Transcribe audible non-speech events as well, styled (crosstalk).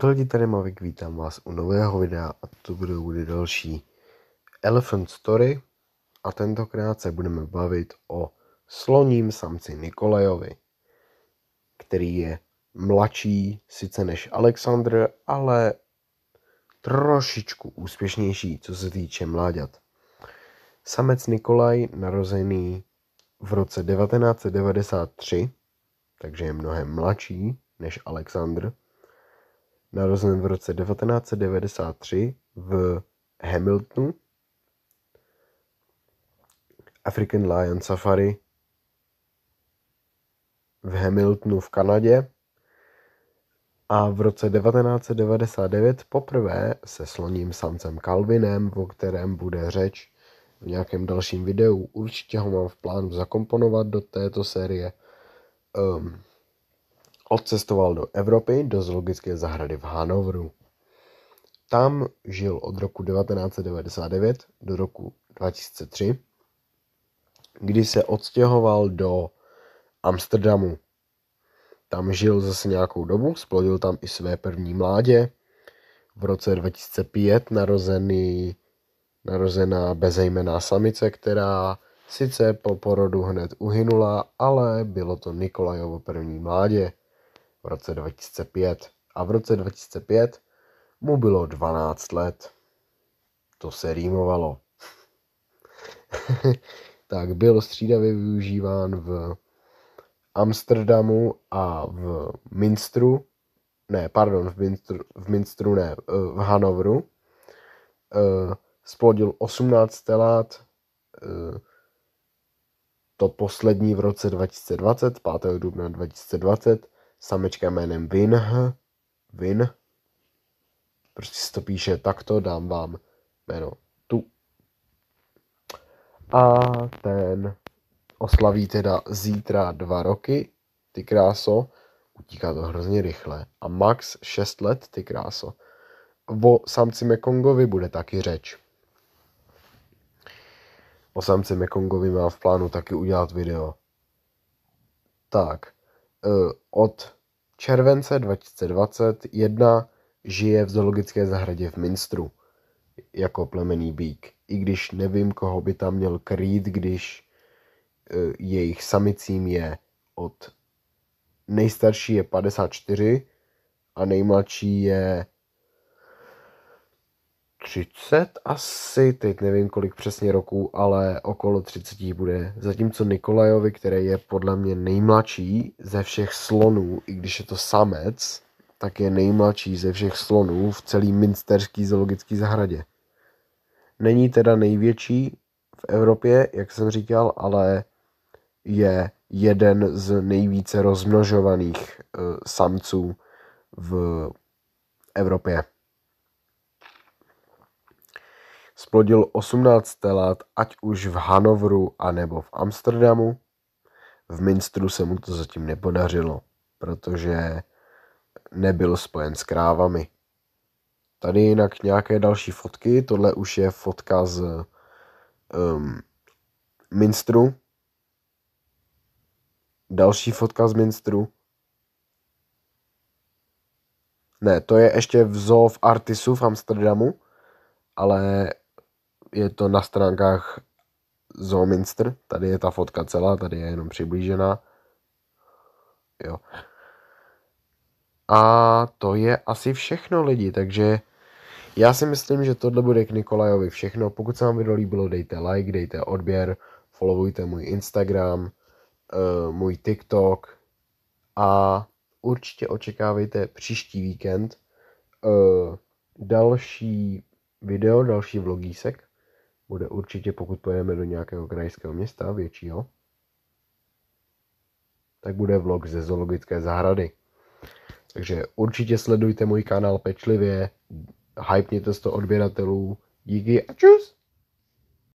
to lidi, tady Mavik, vítám vás u nového videa a to bude, bude další Elephant Story a tentokrát se budeme bavit o sloním samci Nikolajovi, který je mladší sice než Alexandr, ale trošičku úspěšnější, co se týče mláďat. Samec Nikolaj, narozený v roce 1993, takže je mnohem mladší než Alexandr, narozen v roce 1993 v Hamiltonu. African Lion Safari v Hamiltonu v Kanadě a v roce 1999 poprvé se sloním samcem Calvinem, o kterém bude řeč v nějakém dalším videu. Určitě ho mám v plánu zakomponovat do této série. Um, Odcestoval do Evropy do zoologické zahrady v Hanovru. Tam žil od roku 1999 do roku 2003, kdy se odstěhoval do Amsterdamu. Tam žil zase nějakou dobu, splodil tam i své první mládě. V roce 2005 narozený, narozená bezejmená samice, která sice po porodu hned uhynula, ale bylo to Nikolajovo první mládě v roce 2005. A v roce 2005 mu bylo 12 let. To se rýmovalo. (laughs) tak byl střídavě využíván v Amsterdamu a v Minstru, ne, pardon, v Minstru, v Minstru ne, eh, v Hanovru. Splodil 18 let, to poslední v roce 2020, 5. dubna 2020, samečka jménem Vin. Vin. Prostě se to píše takto, dám vám jméno tu. A ten oslaví teda zítra dva roky, ty kráso, utíká to hrozně rychle. A max 6 let, ty kráso. O samci Mekongovi bude taky řeč. O samci Mekongovi má v plánu taky udělat video. Tak, eh, od července 2021 žije v zoologické zahradě v Minstru jako plemený bík. I když nevím, koho by tam měl krýt, když e, jejich samicím je od nejstarší je 54 a nejmladší je 30 asi, teď nevím kolik přesně roků, ale okolo 30 bude. Zatímco Nikolajovi, který je podle mě nejmladší ze všech slonů, i když je to samec, tak je nejmladší ze všech slonů v celý minsterský zoologický zahradě. Není teda největší v Evropě, jak jsem říkal, ale je jeden z nejvíce rozmnožovaných eh, samců v Evropě. Splodil 18 telat, ať už v Hanovru a nebo v Amsterdamu. V Minstru se mu to zatím nepodařilo, protože nebyl spojen s krávami. Tady jinak nějaké další fotky, tohle už je fotka z um, Minstru. Další fotka z Minstru. Ne, to je ještě v Zoo v Artisu v Amsterdamu, ale je to na stránkách Zoominster, tady je ta fotka celá, tady je jenom přiblížená. Jo. A to je asi všechno lidi, takže já si myslím, že tohle bude k Nikolajovi všechno. Pokud se vám video líbilo, dejte like, dejte odběr, followujte můj Instagram, eh, můj TikTok a určitě očekávejte příští víkend eh, další video, další vlogísek bude určitě, pokud pojedeme do nějakého krajského města většího, tak bude vlog ze zoologické zahrady. Takže určitě sledujte můj kanál pečlivě, hypněte to odběratelů, díky a čus!